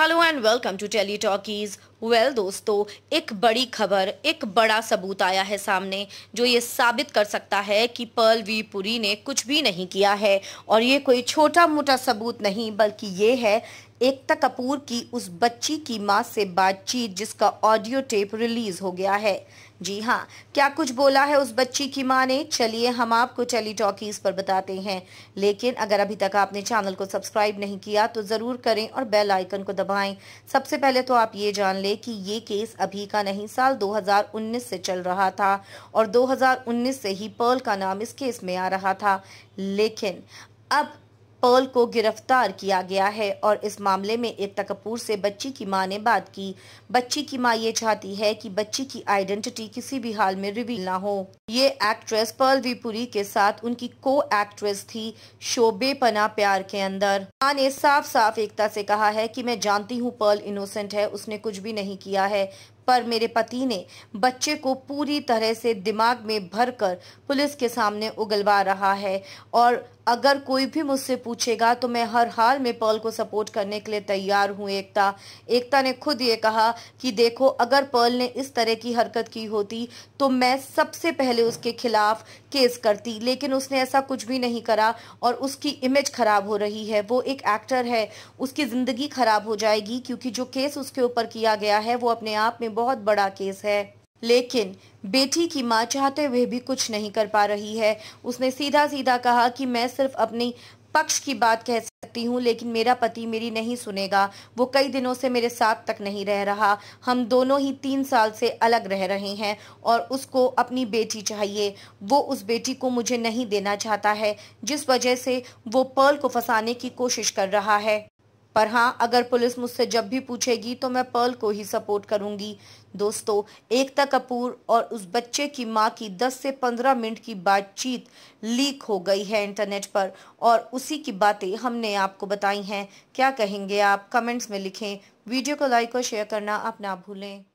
hello and welcome to tele talkies well दोस्तों एक बड़ी खबर एक बड़ा सबूत आया है सामने जो ये साबित कर सकता है कि पर्ल वी पुरी ने कुछ भी नहीं किया है और ये कोई छोटा मोटा सबूत नहीं बल्कि ये है एकता कपूर की उस बच्ची की मां से बातचीत जिसका ऑडियो टेप रिलीज हो गया है जी हाँ क्या कुछ बोला है उस बच्ची की मां ने चलिए हम आपको चली टॉकीज पर बताते हैं लेकिन अगर अभी तक आपने चैनल को सब्सक्राइब नहीं किया तो ज़रूर करें और बेल आइकन को दबाएं सबसे पहले तो आप ये जान लें कि ये केस अभी का नहीं साल 2019 से चल रहा था और 2019 से ही पर्ल का नाम इस केस में आ रहा था लेकिन अब पर्ल को गिरफ्तार किया गया है और इस मामले में एकता कपूर से बच्ची की मां ने बात की बच्ची की मां ये चाहती है कि बच्ची की आइडेंटिटी किसी भी हाल में रिवील ना हो ये एक्ट्रेस पर्ल विपुरी के साथ उनकी को एक्ट्रेस थी शोबे पना प्यार के अंदर मां ने साफ साफ एकता से कहा है कि मैं जानती हूँ पर्ल इनोसेंट है उसने कुछ भी नहीं किया है पर मेरे पति ने बच्चे को पूरी तरह से दिमाग में भरकर पुलिस के सामने उगलवा रहा है और अगर कोई भी मुझसे पूछेगा तो मैं हर हाल में पर्ल को सपोर्ट करने के लिए तैयार हूँ एकता एकता ने खुद ये कहा कि देखो अगर पर्ल ने इस तरह की हरकत की होती तो मैं सबसे पहले उसके खिलाफ केस करती लेकिन उसने ऐसा कुछ भी नहीं करा और उसकी इमेज खराब हो रही है वो एक एक्टर है उसकी ज़िंदगी खराब हो जाएगी क्योंकि जो केस उसके ऊपर किया गया है वो अपने आप में बहुत बड़ा केस है लेकिन बेटी की मां चाहते हुए भी कुछ नहीं कर पा रही है उसने सीधा सीधा कहा कि मैं सिर्फ अपनी पक्ष की बात कह सकती हूं लेकिन मेरा पति मेरी नहीं सुनेगा वो कई दिनों से मेरे साथ तक नहीं रह रहा हम दोनों ही तीन साल से अलग रह रहे हैं और उसको अपनी बेटी चाहिए वो उस बेटी को मुझे नहीं देना चाहता है जिस वजह से वो पर्ल को फंसाने की कोशिश कर रहा है पर हाँ अगर पुलिस मुझसे जब भी पूछेगी तो मैं पर्ल को ही सपोर्ट करूंगी दोस्तों एकता कपूर और उस बच्चे की मां की 10 से 15 मिनट की बातचीत लीक हो गई है इंटरनेट पर और उसी की बातें हमने आपको बताई हैं क्या कहेंगे आप कमेंट्स में लिखें वीडियो को लाइक और शेयर करना आप ना भूलें